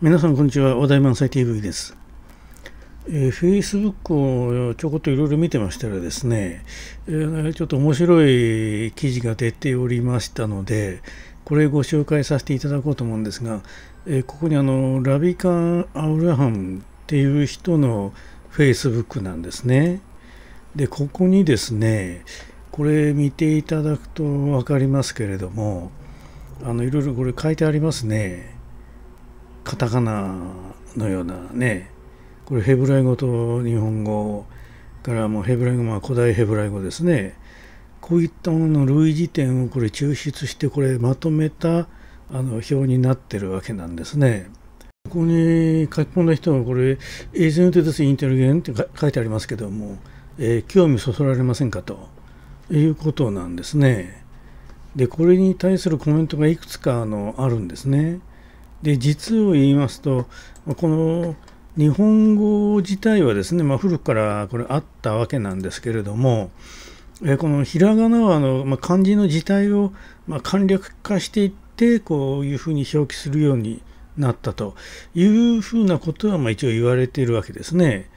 皆さんこんにちは、話題満載 TV です。えー、Facebook をちょこっといろいろ見てましたらですね、えー、ちょっと面白い記事が出ておりましたので、これご紹介させていただこうと思うんですが、えー、ここにあのラビカン・アウラハンっていう人の Facebook なんですね。で、ここにですね、これ見ていただくとわかりますけれども、あのいろいろこれ書いてありますね。カタカナのようなねこれヘブライ語と日本語からもヘブライ語まあ古代ヘブライ語ですねこういったものの類似点をこれ抽出してこれまとめたあの表になってるわけなんですね。ここに書き込んだ人がこれ「エージェント・デス・インテリゲン」って書いてありますけども、えー、興味そそられませんかということなんですね。でこれに対するコメントがいくつかあのあるんですね。で実を言いますとこの日本語自体はですね、まあ、古くからこれあったわけなんですけれどもえこのひらがなはあの、まあ、漢字の字体を、まあ、簡略化していってこういうふうに表記するようになったというふうなことは、まあ、一応言われているわけですね。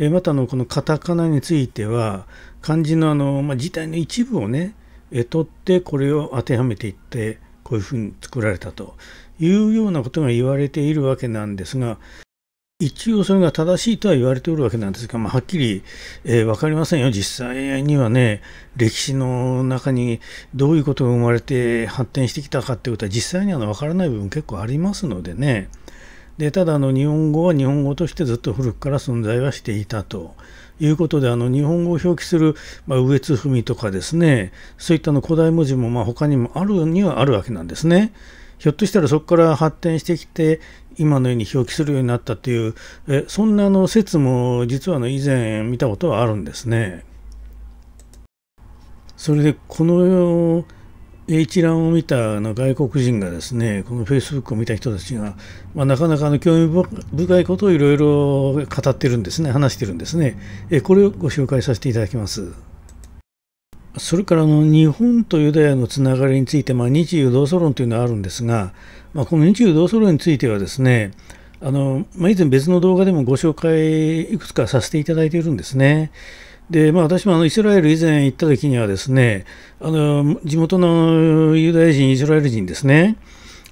えまたのこのカタカナについては漢字のあの、まあ、字体の一部をねえ取ってこれを当てはめていってこういうふうに作られたというようなことが言われているわけなんですが、一応それが正しいとは言われておるわけなんですが、まあ、はっきり、えー、分かりませんよ。実際にはね、歴史の中にどういうことが生まれて発展してきたかということは実際には分からない部分結構ありますのでね。で、ただあの日本語は日本語としてずっと古くから存在はしていたと。いうことであの日本語を表記する、まあ、上津文とかですねそういったの古代文字もまあ他にもあるにはあるわけなんですね。ひょっとしたらそこから発展してきて今のように表記するようになったっていうえそんなの説も実はの以前見たことはあるんですね。それでこの一覧を見たあの外国人がですねこのフェイスブックを見た人たちが、まあ、なかなかの興味深いことをいろいろ語ってるんですね話してるんですねえこれをご紹介させていただきます。それからの日本とユダヤのつながりについて、まあ、日ユ同祖論というのはあるんですが、まあ、この日ユ同祖論についてはですねあの、まあ、以前別の動画でもご紹介いくつかさせていただいているんですね。で、まあ、私もあのイスラエル以前行った時にはですねあの地元のユダヤ人イスラエル人ですね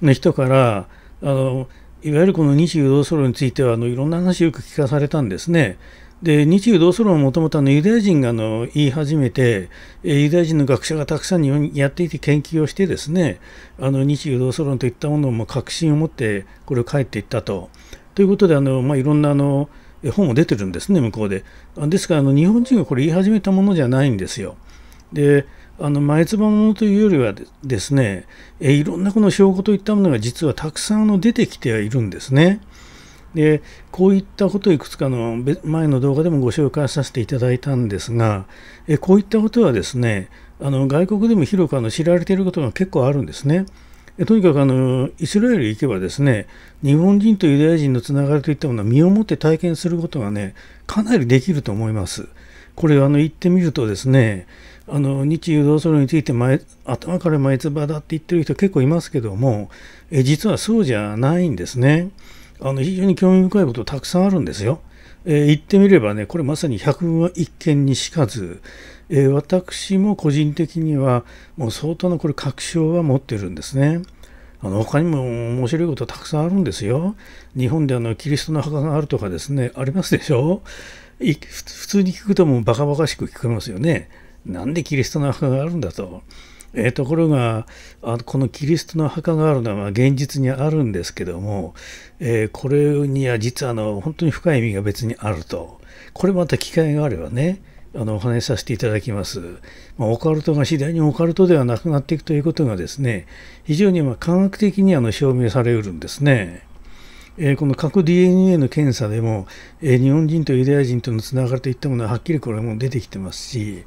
の人からあのいわゆるこの日ユ同祖論についてはあのいろんな話をよく聞かされたんですね。で日中同ソ論はもともとユダヤ人があの言い始めてユダヤ人の学者がたくさんやっていて研究をしてですねあの日中同ソ論といったものも確信を持ってこれを書いていったと。ということであの、まあ、いろんなあの本も出てるんですね向こうで。ですからあの日本人がこれ言い始めたものじゃないんですよ。であの前妻ものというよりはですねいろんなこの証拠といったものが実はたくさんの出てきてはいるんですね。でこういったことをいくつかの前の動画でもご紹介させていただいたんですがえこういったことはですねあの外国でも広くあの知られていることが結構あるんですね。とにかくあのイスラエル行けばですね日本人とユダヤ人のつながりといったものは身をもって体験することがねかなりできると思います。これあの言ってみるとですねあの日誘導ソロについて前頭から前唾だって言ってる人結構いますけどもえ実はそうじゃないんですね。あの非常に興味深いことたくさんあるんですよ。えー、言ってみればね、これまさに百聞は一見にしかず、えー、私も個人的にはもう相当のこれ確証は持ってるんですね。あの他にも面白いことたくさんあるんですよ。日本であのキリストの墓があるとかですね、ありますでしょ普通に聞くともうバカバカしく聞こえますよね。なんでキリストの墓があるんだと。えー、ところがあこのキリストの墓があるのは現実にあるんですけども、えー、これには実はあの本当に深い意味が別にあるとこれまた機会があればねあのお話しさせていただきます、まあ、オカルトが次第にオカルトではなくなっていくということがですね非常にま科学的にあの証明されうるんですね。えー、この核 DNA の検査でも、えー、日本人とユダヤ人とのつながりといったものははっきりこれも出てきてますし、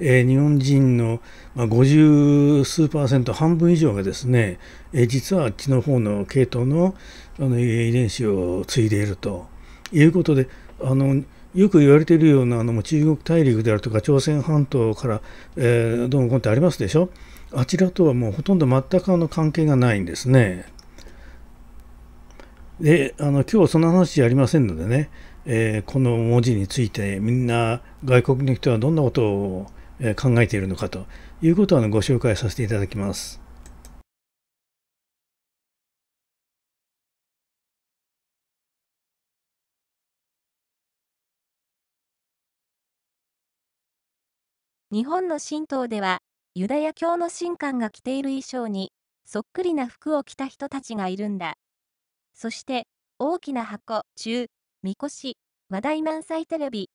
えー、日本人の、まあ、50数パーセント半分以上がですね、えー、実はあっちの方の系統のあの遺伝子を継いでいるということであのよく言われているようなあの中国大陸であるとか朝鮮半島から、えー、どうもこうってありますでしょあちらとはもうほとんど全くあの関係がないんですね。であの今日その話じゃありませんのでね、えー、この文字についてみんな外国の人はどんなことを考えているのかということをご紹介させていただきます。日本の神道ではユダヤ教の神官が着ている衣装にそっくりな服を着た人たちがいるんだそして大きな箱中みこし話題満載テレビ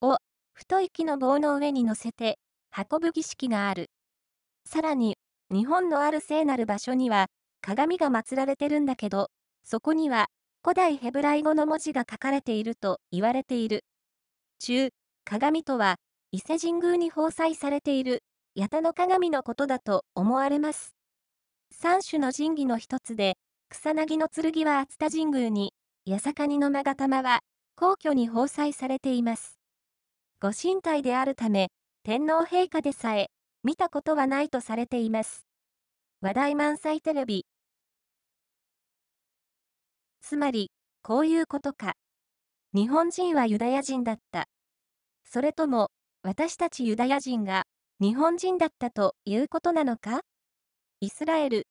を太い木の棒の上に乗せて、運ぶ儀式がある。さらに、日本のある聖なる場所には、鏡が祀られてるんだけど、そこには、古代ヘブライ語の文字が書かれていると言われている。中、鏡とは、伊勢神宮に奉祭されている、八田の鏡のことだと思われます。三種の神器の一つで、草薙の剣は熱田神宮に、八坂にの勾玉は、皇居に奉祭されています。ご神体であるため、天皇陛下でさえ、見たことはないとされています。話題満載テレビ。つまり、こういうことか。日本人はユダヤ人だった。それとも、私たちユダヤ人が日本人だったということなのかイスラエル。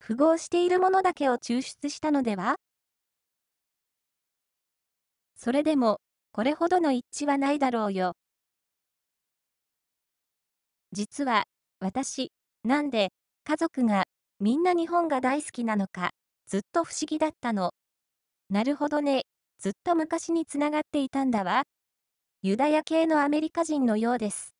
符合しているものだけを抽出したのではそれでも、これほどの一致はないだろうよ。実は、私、なんで、家族が、みんな日本が大好きなのか、ずっと不思議だったの。なるほどね、ずっと昔につながっていたんだわ。ユダヤ系のアメリカ人のようです。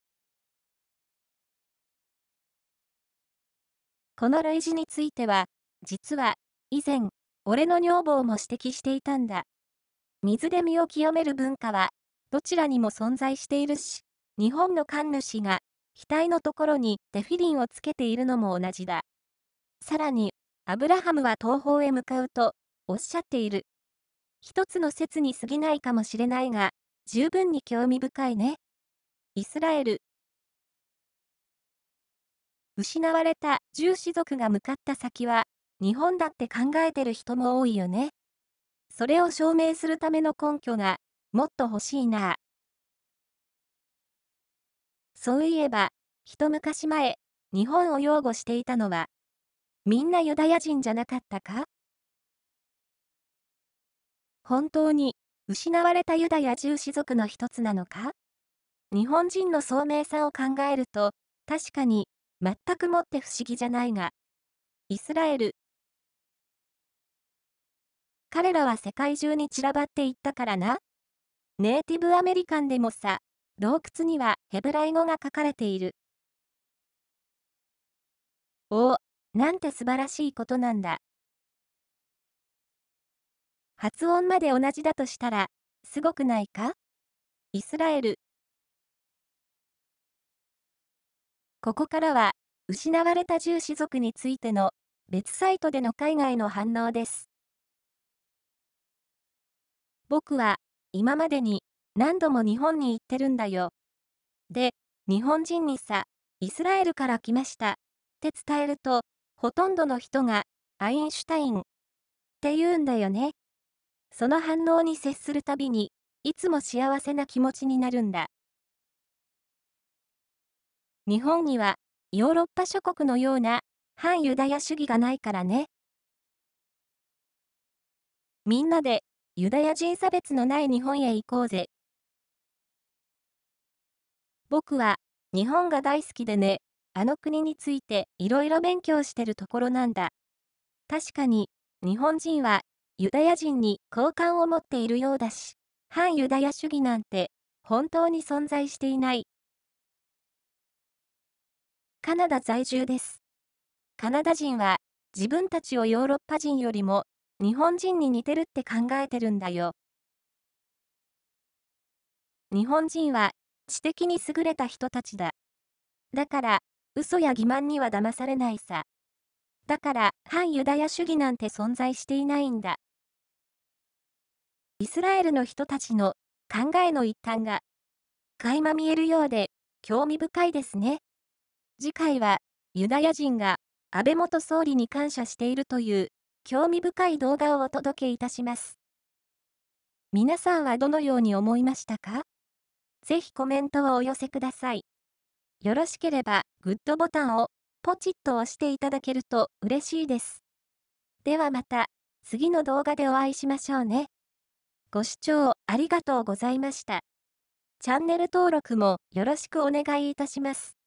この類似については、実は、以前、俺の女房も指摘していたんだ。水で身を清める文化は、どちらにも存在しているし、日本の神主が、額のところにデフィリンをつけているのも同じだ。さらに、アブラハムは東方へ向かうと、おっしゃっている。一つの説に過ぎないかもしれないが、十分に興味深いね。イスラエル。失われた獣士族が向かった先は、日本だって考えてる人も多いよね。それを証明するための根拠が、もっと欲しいなそういえば、一昔前、日本を擁護していたのは、みんなユダヤ人じゃなかったか本当に、失われたユダヤ十士族の一つなのか日本人の聡明さを考えると、確かに、全くもって不思議じゃないが、イスラエル、彼らは世界中に散らばっていったからな。ネイティブアメリカンでもさ、洞窟にはヘブライ語が書かれている。おお、なんて素晴らしいことなんだ。発音まで同じだとしたら、すごくないかイスラエル。ここからは、失われた獣士族についての別サイトでの海外の反応です。僕は今までに何度も日本に行ってるんだよ。で、日本人にさ、イスラエルから来ましたって伝えると、ほとんどの人がアインシュタインって言うんだよね。その反応に接するたびに、いつも幸せな気持ちになるんだ。日本にはヨーロッパ諸国のような反ユダヤ主義がないからね。みんなでユダヤ人差別のない日本へ行こうぜ。僕は、日本が大好きでね、あの国についていろいろ勉強してるところなんだ。確かに、日本人は、ユダヤ人に好感を持っているようだし、反ユダヤ主義なんて、本当に存在していない。カナダ在住です。カナダ人は、自分たちをヨーロッパ人よりも日本人に似てるって考えてるんだよ。日本人は知的に優れた人たちだ。だから、嘘や欺瞞には騙されないさ。だから、反ユダヤ主義なんて存在していないんだ。イスラエルの人たちの考えの一端が、垣間見えるようで、興味深いですね。次回は、ユダヤ人が安倍元総理に感謝しているという興味深い動画をお届けいたします。皆さんはどのように思いましたかぜひコメントをお寄せください。よろしければグッドボタンをポチッと押していただけると嬉しいです。ではまた次の動画でお会いしましょうね。ご視聴ありがとうございました。チャンネル登録もよろしくお願いいたします。